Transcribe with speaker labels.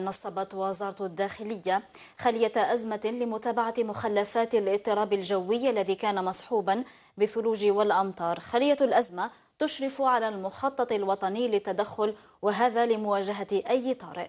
Speaker 1: نصبت وزارة الداخلية خلية أزمة لمتابعة مخلفات الاضطراب الجوي الذي كان مصحوبا بالثلوج والأمطار خلية الأزمة تشرف على المخطط الوطني للتدخل وهذا لمواجهة أي طارئ